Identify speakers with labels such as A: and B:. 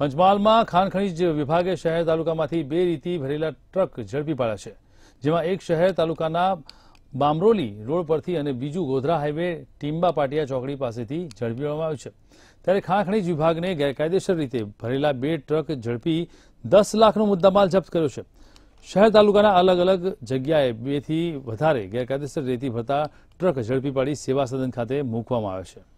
A: પંચમહાલમાં ખાણ ખનીજ વિભાગે શહેર તાલુકામાંથી બે રીતિ ભરેલા ટ્રક ઝડપી પાડ્યા છે જેમાં એક શહેર તાલુકાના બામરોલી રોડ પરથી અને બીજું ગોધરા હાઈવે ટીમ્બા પાટિયા ચોકડી પાસેથી ઝડપી લેવામાં આવ્યું છે ત્યારે ખાણ ખનીજ વિભાગને ગેરકાયદેસર રીતે ભરેલા બે ટ્રક ઝડપી દસ લાખનો મુદ્દામાલ જપ્ત કર્યો છે શહેર તાલુકાના અલગ અલગ જગ્યાએ બેથી વધારે ગેરકાયદેસર રેતી ભરતા ટ્રક ઝડપી પાડી સેવા સદન ખાતે મૂકવામાં આવ્યો છે